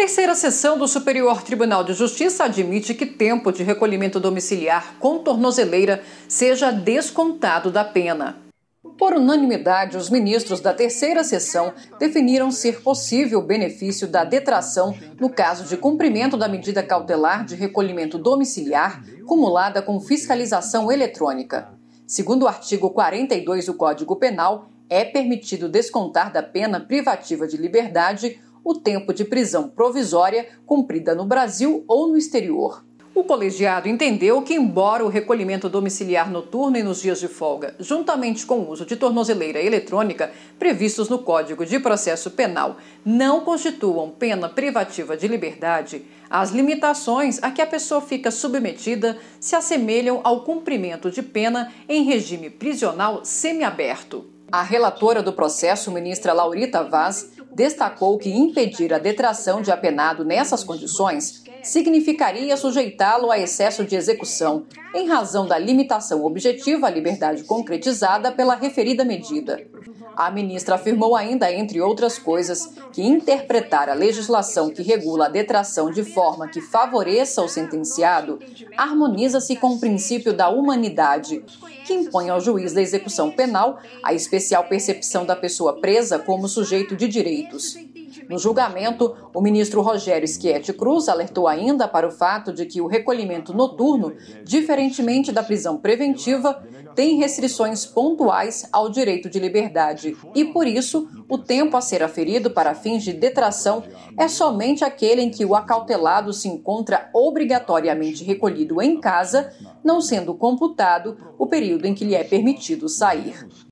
Terceira sessão do Superior Tribunal de Justiça admite que tempo de recolhimento domiciliar com tornozeleira seja descontado da pena. Por unanimidade, os ministros da terceira sessão definiram ser possível o benefício da detração no caso de cumprimento da medida cautelar de recolhimento domiciliar cumulada com fiscalização eletrônica. Segundo o artigo 42 do Código Penal, é permitido descontar da pena privativa de liberdade o tempo de prisão provisória cumprida no Brasil ou no exterior. O colegiado entendeu que, embora o recolhimento domiciliar noturno e nos dias de folga, juntamente com o uso de tornozeleira eletrônica, previstos no Código de Processo Penal, não constituam pena privativa de liberdade, as limitações a que a pessoa fica submetida se assemelham ao cumprimento de pena em regime prisional semiaberto. A relatora do processo, ministra Laurita Vaz, destacou que impedir a detração de apenado nessas condições significaria sujeitá-lo a excesso de execução, em razão da limitação objetiva à liberdade concretizada pela referida medida. A ministra afirmou ainda, entre outras coisas, que interpretar a legislação que regula a detração de forma que favoreça o sentenciado harmoniza-se com o princípio da humanidade, que impõe ao juiz da execução penal a especial percepção da pessoa presa como sujeito de direitos. No julgamento, o ministro Rogério Schietti Cruz alertou ainda para o fato de que o recolhimento noturno, diferentemente da prisão preventiva, tem restrições pontuais ao direito de liberdade e, por isso, o tempo a ser aferido para fins de detração é somente aquele em que o acautelado se encontra obrigatoriamente recolhido em casa, não sendo computado o período em que lhe é permitido sair.